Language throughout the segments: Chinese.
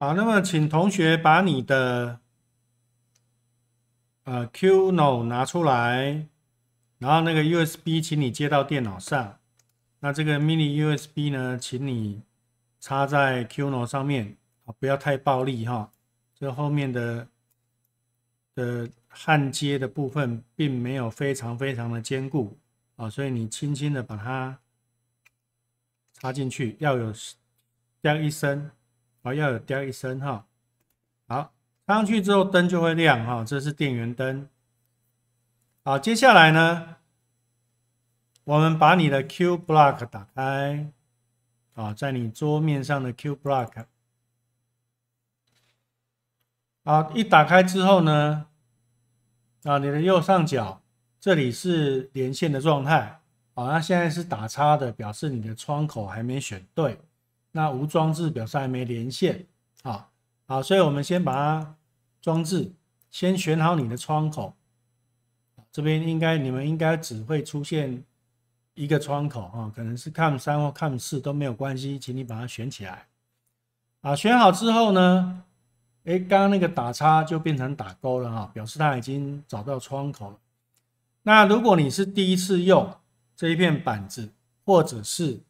好，那么请同学把你的呃 Qno 拿出来，然后那个 USB，请你接到电脑上。那这个 Mini USB 呢，请你插在 Qno 上面啊，不要太暴力哈。这后面的的焊接的部分并没有非常非常的坚固啊，所以你轻轻的把它插进去，要有这样一声。好，要有“滴”一声哈。好，插上去之后灯就会亮哈，这是电源灯。好，接下来呢，我们把你的 Q Block 打开，啊，在你桌面上的 Q Block。啊，一打开之后呢，啊，你的右上角这里是连线的状态，啊，那现在是打叉的，表示你的窗口还没选对。那无装置表示还没连线啊，好，所以我们先把它装置，先选好你的窗口，这边应该你们应该只会出现一个窗口啊，可能是看三或看四都没有关系，请你把它选起来啊，选好之后呢，哎，刚刚那个打叉就变成打勾了啊，表示它已经找到窗口了。那如果你是第一次用这一片板子，或者是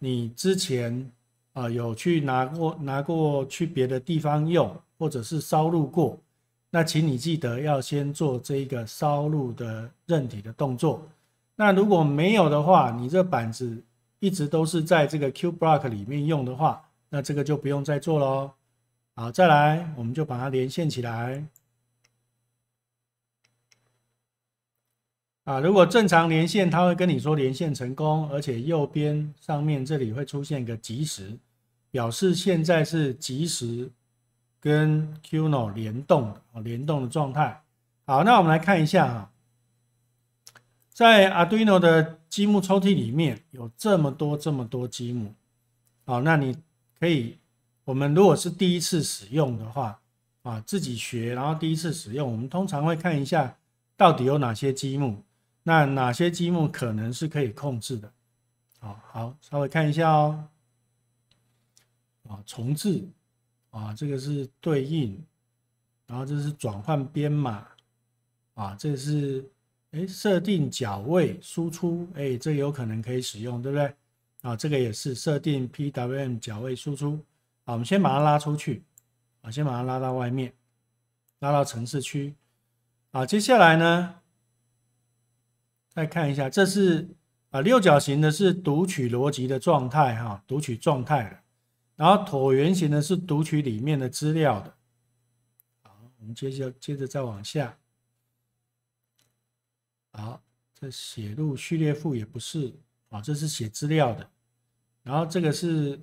你之前啊，有去拿过拿过去别的地方用，或者是烧录过，那请你记得要先做这个烧录的认体的动作。那如果没有的话，你这板子一直都是在这个 Cube Block 里面用的话，那这个就不用再做喽。好，再来，我们就把它连线起来。啊，如果正常连线，他会跟你说连线成功，而且右边上面这里会出现一个即时，表示现在是即时跟 q n o 联动啊，联动的状态。好，那我们来看一下啊，在 Arduino 的积木抽屉里面有这么多这么多积木，好，那你可以，我们如果是第一次使用的话，啊，自己学，然后第一次使用，我们通常会看一下到底有哪些积木。那哪些积木可能是可以控制的？啊，好，稍微看一下哦。啊，重置啊，这个是对应，然后这是转换编码啊，这是哎，设定角位输出，哎，这有可能可以使用，对不对？啊，这个也是设定 PWM 角位输出。啊，我们先把它拉出去，啊，先把它拉到外面，拉到城市区。啊，接下来呢？再看一下，这是啊六角形的是读取逻辑的状态哈，读取状态然后椭圆形的是读取里面的资料的。好，我们接着接着再往下。好，这写入序列符也不是啊，这是写资料的。然后这个是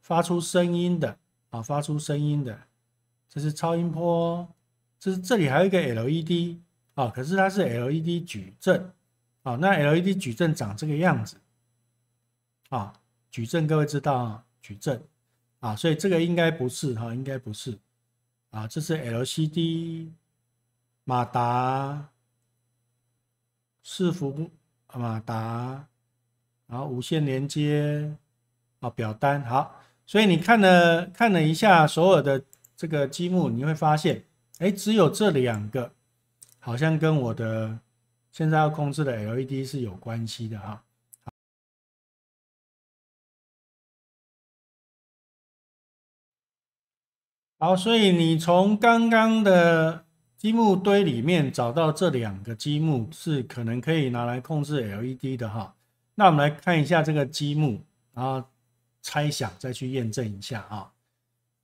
发出声音的啊，发出声音的，这是超音波。这是这里还有一个 LED 啊，可是它是 LED 矩阵。好，那 LED 矩阵长这个样子啊，矩阵各位知道啊，矩阵啊，所以这个应该不是哈，应该不是啊，这是 LCD 马达服，伏马达，然后无线连接啊，表单好，所以你看了看了一下所有的这个积木，你会发现，哎，只有这两个，好像跟我的。现在要控制的 LED 是有关系的哈。好，所以你从刚刚的积木堆里面找到这两个积木是可能可以拿来控制 LED 的哈。那我们来看一下这个积木，然后猜想再去验证一下啊。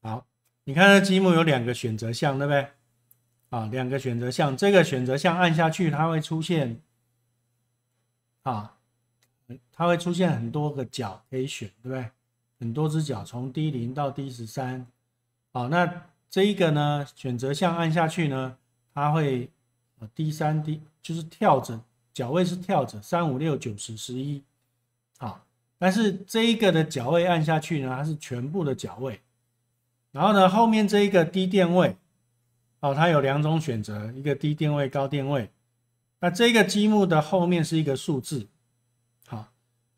好，你看这积木有两个选择项，对不对？啊，两个选择项，这个选择项按下去，它会出现，啊，它会出现很多个角可以选，对不对？很多只角，从 D 零到 D 十三。好，那这一个呢，选择项按下去呢，它会 D 三 D，就是跳着角位是跳着三五六九十十一。好，但是这一个的角位按下去呢，它是全部的角位。然后呢，后面这一个低电位。哦，它有两种选择，一个低电位，高电位。那这个积木的后面是一个数字。好，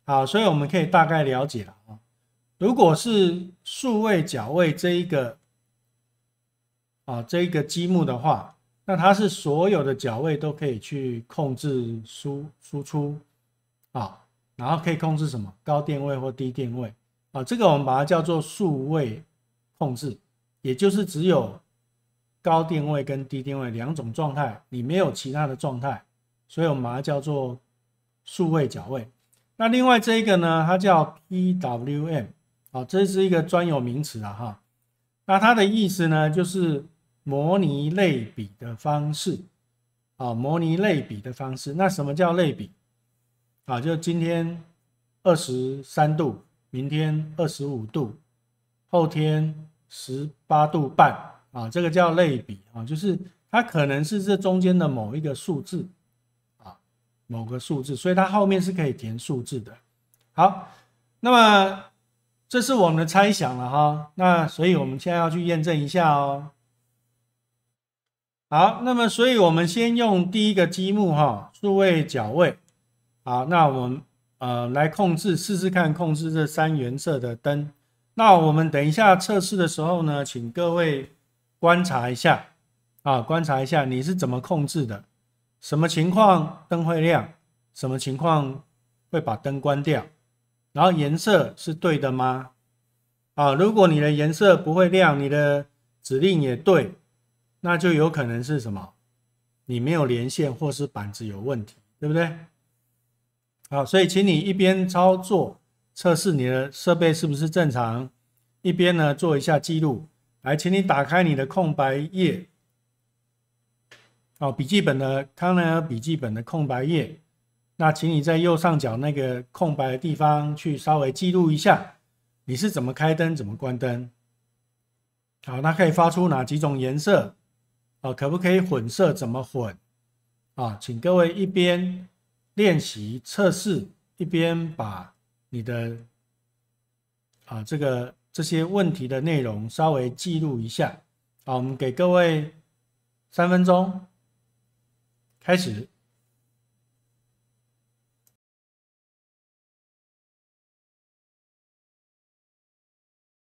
好，所以我们可以大概了解了啊。如果是数位角位这一个，啊，这一个积木的话，那它是所有的角位都可以去控制输输出啊，然后可以控制什么高电位或低电位啊。这个我们把它叫做数位控制，也就是只有。高定位跟低定位两种状态，你没有其他的状态，所以我们把它叫做数位角位。那另外这一个呢，它叫 PWM，啊，这是一个专有名词啊哈。那它的意思呢，就是模拟类比的方式啊，模拟类比的方式。那什么叫类比啊？就今天二十三度，明天二十五度，后天十八度半。啊，这个叫类比啊，就是它可能是这中间的某一个数字啊，某个数字，所以它后面是可以填数字的。好，那么这是我们的猜想了哈，那所以我们现在要去验证一下哦。好，那么所以我们先用第一个积木哈，数位、角位。好，那我们呃来控制，试试看控制这三原色的灯。那我们等一下测试的时候呢，请各位。观察一下，啊，观察一下你是怎么控制的，什么情况灯会亮，什么情况会把灯关掉，然后颜色是对的吗？啊，如果你的颜色不会亮，你的指令也对，那就有可能是什么？你没有连线或是板子有问题，对不对？好，所以请你一边操作测试你的设备是不是正常，一边呢做一下记录。来，请你打开你的空白页，哦，笔记本的康奈尔笔记本的空白页。那请你在右上角那个空白的地方去稍微记录一下，你是怎么开灯，怎么关灯。好，那可以发出哪几种颜色？哦，可不可以混色？怎么混？啊，请各位一边练习测试，一边把你的啊这个。这些问题的内容稍微记录一下。好，我们给各位三分钟，开始。